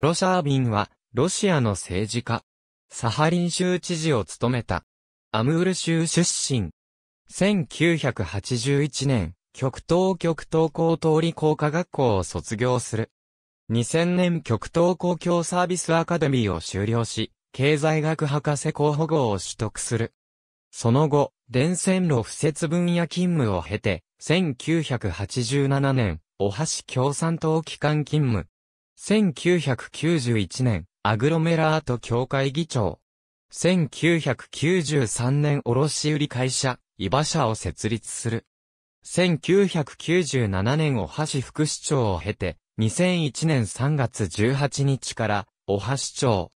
ロシャービンは、ロシアの政治家。サハリン州知事を務めた。アムール州出身。1981年、極東極東高通り工科学校を卒業する。2000年極東公共サービスアカデミーを修了し、経済学博士候補号を取得する。その後、電線路敷設分野勤務を経て、1987年、おはし共産党機関勤務。1991年、アグロメラート協会議長。1993年卸売会社、イバ社を設立する。1997年おは市副市長を経て、2001年3月18日から、おは市長。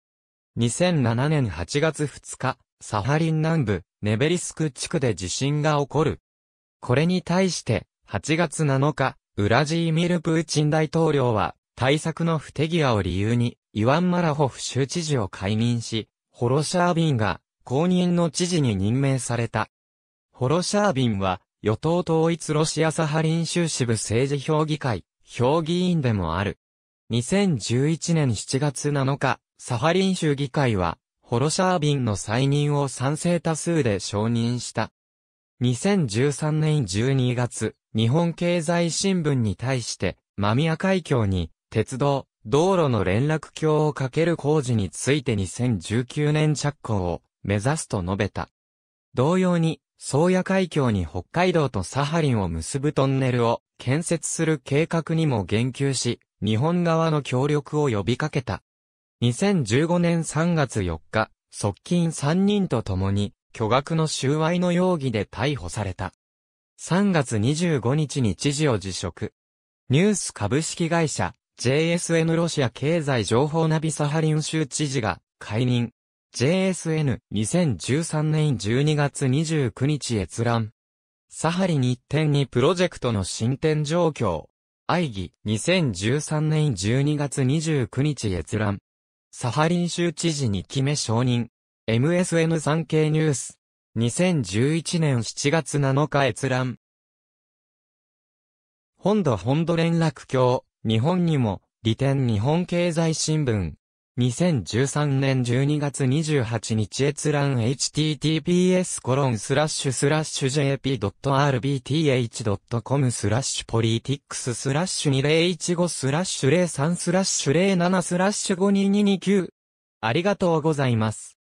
2007年8月2日、サハリン南部、ネベリスク地区で地震が起こる。これに対して、8月7日、ウラジーミル・プーチン大統領は、対策の不手際を理由に、イワン・マラホフ州知事を解任し、ホロシャービンが公認の知事に任命された。ホロシャービンは、与党統一ロシアサハリン州支部政治評議会、評議員でもある。2011年7月7日、サハリン州議会は、ホロシャービンの再任を賛成多数で承認した。2013年12月、日本経済新聞に対して、マミア海峡に鉄道、道路の連絡橋をかける工事について2019年着工を目指すと述べた。同様に、宗谷海峡に北海道とサハリンを結ぶトンネルを建設する計画にも言及し、日本側の協力を呼びかけた。2015年3月4日、側近3人と共に、巨額の収賄の容疑で逮捕された。3月25日に知事を辞職。ニュース株式会社、JSN ロシア経済情報ナビサハリン州知事が解任。JSN2013 年12月29日閲覧。サハリン1.2プロジェクトの進展状況。愛ギ2013年12月29日閲覧。サハリン州知事に決め承認。MSN 産経ニュース。2011年7月7日閲覧。本土本土連絡橋。日本にも、利点日本経済新聞。2013年12月28日閲覧 https コロンスラッシュスラッシュ jp.rbth.com スラッシュポリティックススラッシュ2015スラッシュ03スラッシュ07スラッシュ5229ありがとうございます。